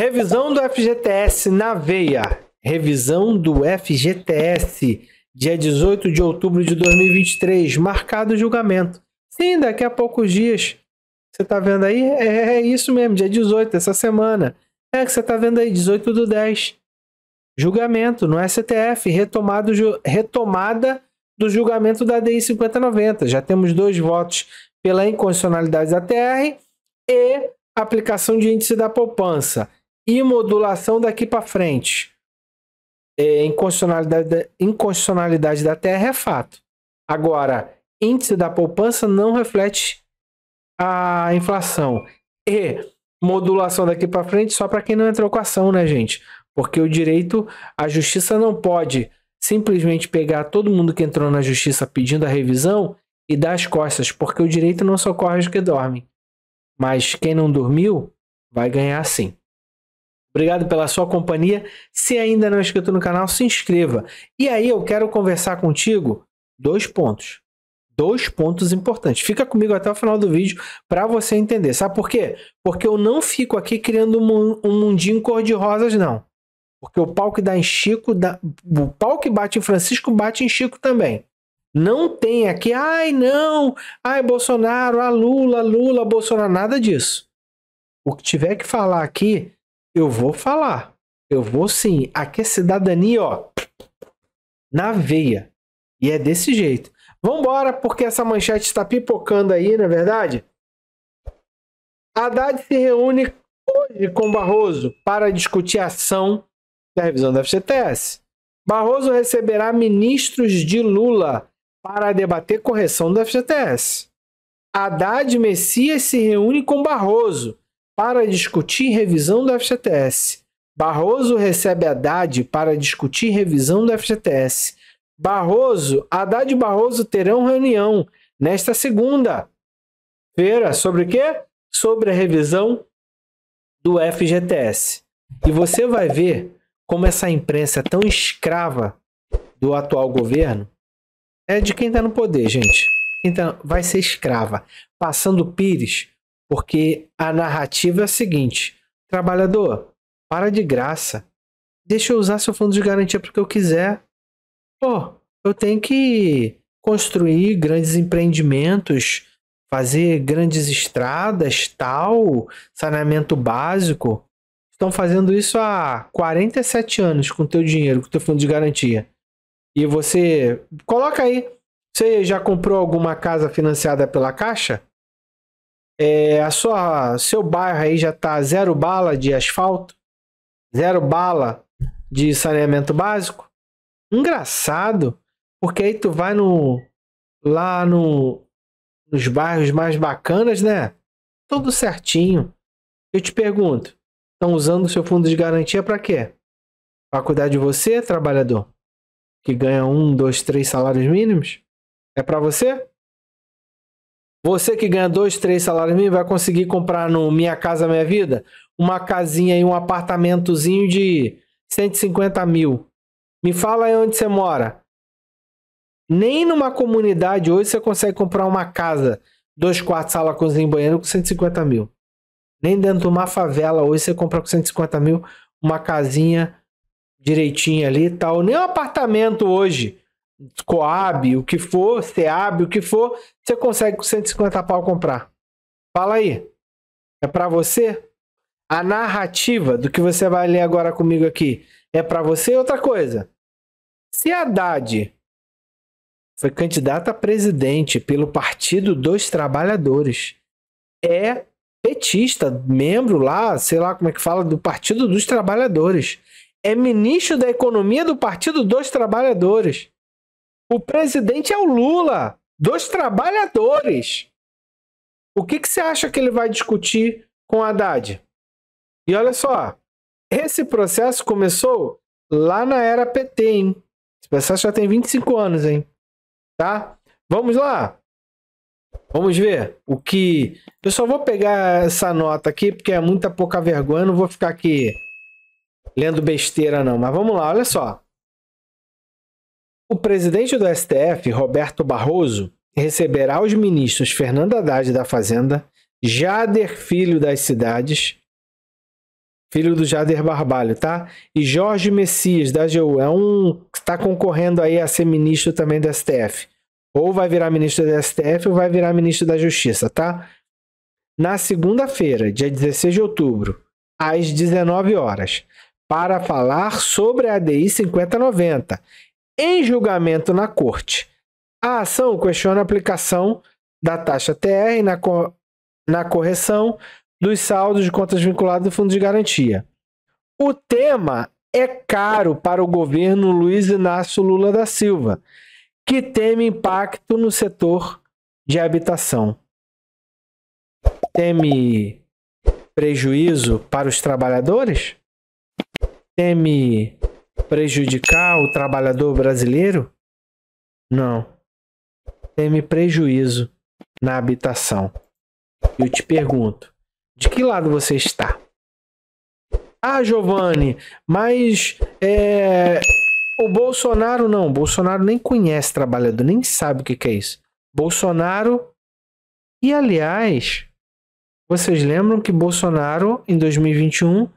Revisão do FGTS na veia. Revisão do FGTS, dia 18 de outubro de 2023, marcado o julgamento. Sim, daqui a poucos dias. Você tá vendo aí? É, é, é isso mesmo, dia 18, essa semana. É que você tá vendo aí, 18 do 10. Julgamento no STF, retomado, retomada do julgamento da DI 5090. Já temos dois votos pela inconstitucionalidade da TR e aplicação de índice da poupança e modulação daqui para frente. É, inconstitucionalidade, inconstitucionalidade da terra é fato. Agora, índice da poupança não reflete a inflação. E modulação daqui para frente só para quem não entrou com ação, né, gente? Porque o direito, a justiça não pode simplesmente pegar todo mundo que entrou na justiça pedindo a revisão e dar as costas, porque o direito não socorre os que dormem. Mas quem não dormiu vai ganhar sim. Obrigado pela sua companhia. Se ainda não é inscrito no canal, se inscreva. E aí eu quero conversar contigo dois pontos. Dois pontos importantes. Fica comigo até o final do vídeo para você entender. Sabe por quê? Porque eu não fico aqui criando um, mundinho cor-de-rosas, não. Porque o pau que dá em Chico, dá, o pau que bate em Francisco, bate em Chico também. Não tem aqui, ai não, ai Bolsonaro, a Lula, Lula, Bolsonaro, nada disso. O que tiver que falar aqui eu vou falar. Eu vou sim. Aqui é cidadania, ó. Na veia. E é desse jeito. Vambora, porque essa manchete está pipocando aí, não é verdade? Haddad se reúne hoje com Barroso para discutir a ação da revisão da FGTS. Barroso receberá ministros de Lula para debater correção da FGTS. Haddad e Messias se reúne com Barroso para discutir revisão do FGTS. Barroso recebe Haddad para discutir revisão do FGTS. Barroso, Haddad e Barroso terão reunião nesta segunda-feira sobre o quê? Sobre a revisão do FGTS. E você vai ver como essa imprensa é tão escrava do atual governo é de quem está no poder, gente. Então, vai ser escrava, passando pires porque a narrativa é a seguinte: trabalhador, para de graça. Deixa eu usar seu fundo de garantia porque eu quiser. Pô, eu tenho que construir grandes empreendimentos, fazer grandes estradas, tal, saneamento básico. Estão fazendo isso há 47 anos com teu dinheiro, com teu fundo de garantia. E você coloca aí, você já comprou alguma casa financiada pela Caixa? É, a sua, seu bairro aí já tá zero bala de asfalto, zero bala de saneamento básico. Engraçado, porque aí tu vai no lá no nos bairros mais bacanas, né? Tudo certinho. Eu te pergunto, estão usando o seu fundo de garantia para quê? Para cuidar de você, trabalhador, que ganha um, dois, três salários mínimos? É para você? Você que ganha dois, três salários mínimos vai conseguir comprar no Minha Casa Minha Vida uma casinha e um apartamentozinho de 150 mil. Me fala aí onde você mora. Nem numa comunidade hoje você consegue comprar uma casa, dois quartos, sala, cozinha e banheiro com 150 mil. Nem dentro de uma favela hoje você compra com 150 mil uma casinha direitinha ali e tal. Nem um apartamento hoje Coab, o que for, Seab, o que for, você consegue com 150 pau comprar. Fala aí. É para você? A narrativa do que você vai ler agora comigo aqui é para você? Outra coisa. Se Haddad foi candidata a presidente pelo Partido dos Trabalhadores, é petista, membro lá, sei lá como é que fala, do Partido dos Trabalhadores. É ministro da Economia do Partido dos Trabalhadores. O presidente é o Lula, dos trabalhadores. O que, que você acha que ele vai discutir com Haddad? E olha só, esse processo começou lá na era PT, hein? Esse processo já tem 25 anos, hein? Tá? Vamos lá. Vamos ver o que. Eu só vou pegar essa nota aqui, porque é muita pouca vergonha, não vou ficar aqui lendo besteira, não. Mas vamos lá, olha só. O presidente do STF, Roberto Barroso, receberá os ministros Fernando Haddad da Fazenda, Jader Filho das Cidades, filho do Jader Barbalho, tá? E Jorge Messias da AGU, é um que está concorrendo aí a ser ministro também do STF. Ou vai virar ministro do STF ou vai virar ministro da Justiça, tá? Na segunda-feira, dia 16 de outubro, às 19 horas, para falar sobre a ADI 5090 em julgamento na corte. A ação questiona a aplicação da taxa TR na, co na correção dos saldos de contas vinculadas do fundo de garantia. O tema é caro para o governo Luiz Inácio Lula da Silva, que teme impacto no setor de habitação. Teme prejuízo para os trabalhadores? Teme prejudicar o trabalhador brasileiro? Não. Teme prejuízo na habitação. Eu te pergunto, de que lado você está? Ah, Giovanni, mas é, o Bolsonaro não. O Bolsonaro nem conhece trabalhador, nem sabe o que, que é isso. Bolsonaro. E aliás, vocês lembram que Bolsonaro, em 2021,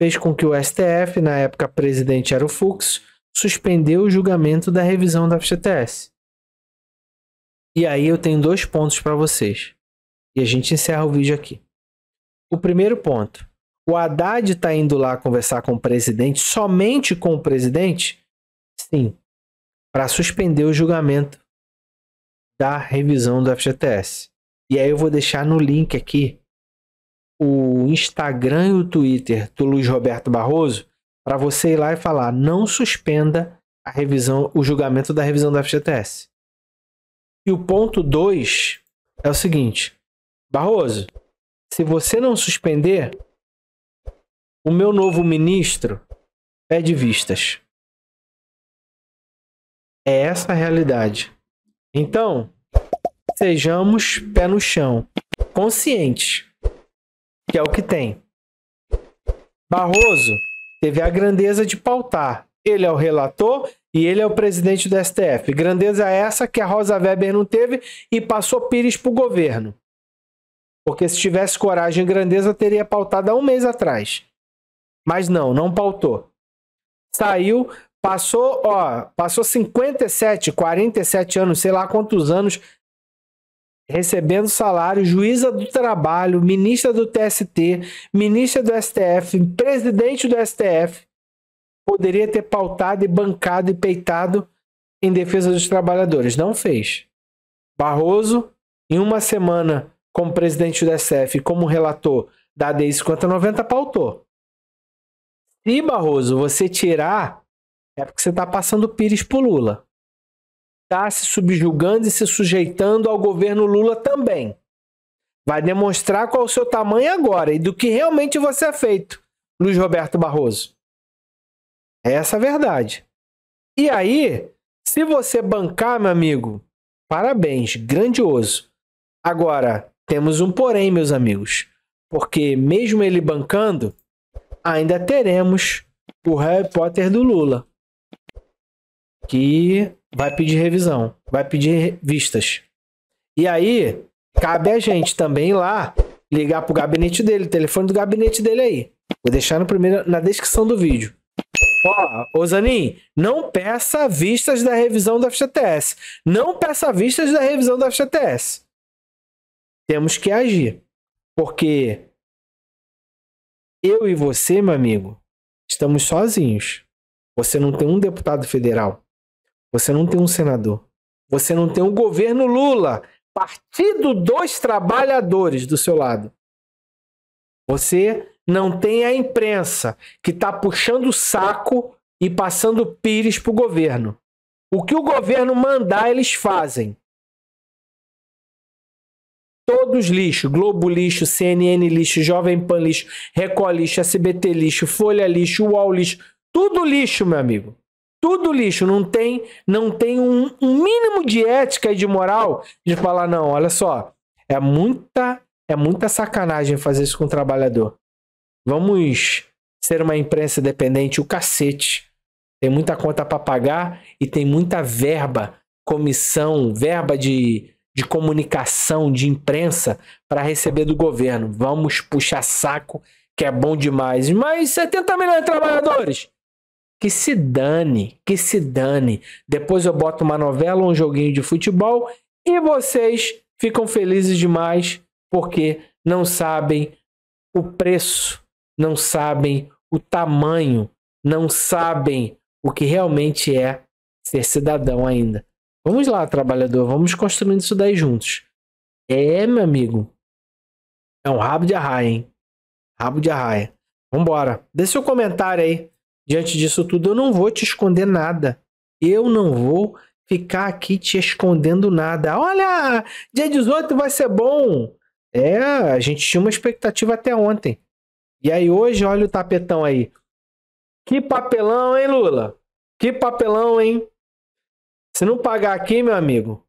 fez com que o STF, na época presidente era o Fux, suspendeu o julgamento da revisão da FGTS. E aí eu tenho dois pontos para vocês. E a gente encerra o vídeo aqui. O primeiro ponto. O Haddad está indo lá conversar com o presidente, somente com o presidente? Sim. Para suspender o julgamento da revisão do FGTS. E aí eu vou deixar no link aqui o Instagram e o Twitter do Luiz Roberto Barroso para você ir lá e falar: não suspenda a revisão, o julgamento da revisão da FGTS. E o ponto 2 é o seguinte: Barroso, se você não suspender, o meu novo ministro pede vistas. É essa a realidade. Então, sejamos pé no chão, conscientes que é o que tem. Barroso teve a grandeza de pautar. Ele é o relator e ele é o presidente do STF. Grandeza é essa que a Rosa Weber não teve e passou Pires para o governo. Porque se tivesse coragem e grandeza, teria pautado há um mês atrás. Mas não, não pautou. Saiu, passou, ó, passou 57, 47 anos, sei lá quantos anos recebendo salário, juíza do trabalho, ministra do TST, ministra do STF, presidente do STF, poderia ter pautado e bancado e peitado em defesa dos trabalhadores. Não fez. Barroso, em uma semana como presidente do STF, e como relator da ADI 5090, pautou. Se, Barroso, você tirar, é porque você está passando pires pro Lula está se subjugando e se sujeitando ao governo Lula também. Vai demonstrar qual é o seu tamanho agora e do que realmente você é feito, Luiz Roberto Barroso. Essa é a verdade. E aí, se você bancar, meu amigo, parabéns, grandioso. Agora, temos um porém, meus amigos, porque mesmo ele bancando, ainda teremos o Harry Potter do Lula, que vai pedir revisão, vai pedir vistas. E aí, cabe a gente também ir lá ligar pro gabinete dele, telefone do gabinete dele aí. Vou deixar no primeiro, na descrição do vídeo. Ó, Ozanin, não peça vistas da revisão da FGTS. Não peça vistas da revisão da FGTS. Temos que agir. Porque eu e você, meu amigo, estamos sozinhos. Você não tem um deputado federal. Você não tem um senador. Você não tem um governo Lula, partido dos trabalhadores do seu lado. Você não tem a imprensa que está puxando o saco e passando pires para o governo. O que o governo mandar, eles fazem. Todos lixo, Globo lixo, CNN lixo, Jovem Pan lixo, Record lixo, SBT lixo, Folha lixo, UOL lixo, tudo lixo, meu amigo. Tudo lixo, não tem, não tem um, um mínimo de ética e de moral de falar, não, olha só, é muita, é muita sacanagem fazer isso com o trabalhador. Vamos ser uma imprensa dependente, o cacete. Tem muita conta para pagar e tem muita verba, comissão, verba de, de comunicação, de imprensa para receber do governo. Vamos puxar saco, que é bom demais. Mas 70 milhões de trabalhadores que se dane, que se dane. Depois eu boto uma novela ou um joguinho de futebol e vocês ficam felizes demais porque não sabem o preço, não sabem o tamanho, não sabem o que realmente é ser cidadão ainda. Vamos lá, trabalhador, vamos construindo isso daí juntos. É, meu amigo. É um rabo de arraia, hein? Rabo de arraia. Vambora. Deixa seu comentário aí. Diante disso tudo, eu não vou te esconder nada. Eu não vou ficar aqui te escondendo nada. Olha, dia 18 vai ser bom. É, a gente tinha uma expectativa até ontem. E aí hoje, olha o tapetão aí. Que papelão, hein, Lula? Que papelão, hein? Se não pagar aqui, meu amigo,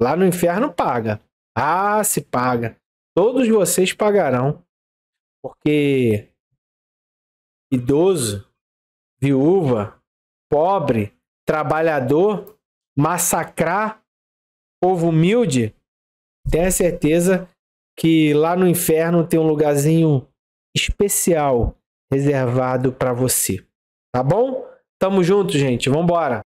lá no inferno paga. Ah, se paga. Todos vocês pagarão. Porque idoso viúva, pobre, trabalhador, massacrar povo humilde, tenha certeza que lá no inferno tem um lugarzinho especial reservado para você. Tá bom? Tamo junto, gente. Vambora!